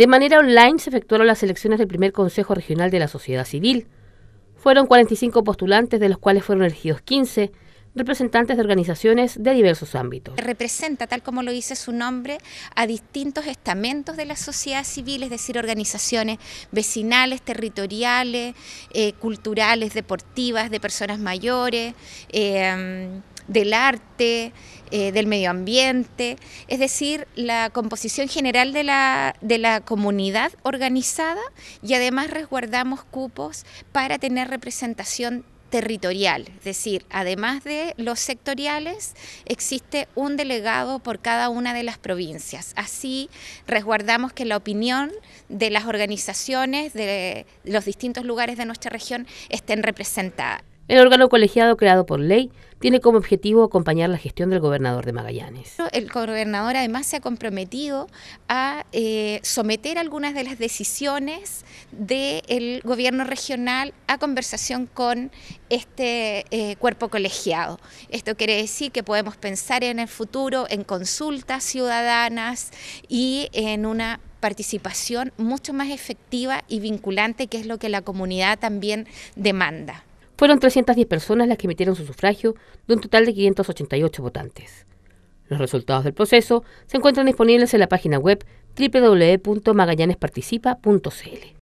De manera online se efectuaron las elecciones del primer Consejo Regional de la Sociedad Civil. Fueron 45 postulantes, de los cuales fueron elegidos 15 representantes de organizaciones de diversos ámbitos. Representa, tal como lo dice su nombre, a distintos estamentos de la sociedad civil, es decir, organizaciones vecinales, territoriales, eh, culturales, deportivas, de personas mayores, eh, del arte, eh, del medio ambiente, es decir, la composición general de la, de la comunidad organizada y además resguardamos cupos para tener representación territorial, es decir, además de los sectoriales, existe un delegado por cada una de las provincias. Así resguardamos que la opinión de las organizaciones de los distintos lugares de nuestra región estén representadas. El órgano colegiado creado por ley tiene como objetivo acompañar la gestión del gobernador de Magallanes. El gobernador además se ha comprometido a eh, someter algunas de las decisiones del gobierno regional a conversación con este eh, cuerpo colegiado. Esto quiere decir que podemos pensar en el futuro en consultas ciudadanas y en una participación mucho más efectiva y vinculante, que es lo que la comunidad también demanda. Fueron 310 personas las que emitieron su sufragio de un total de 588 votantes. Los resultados del proceso se encuentran disponibles en la página web www.magallanesparticipa.cl.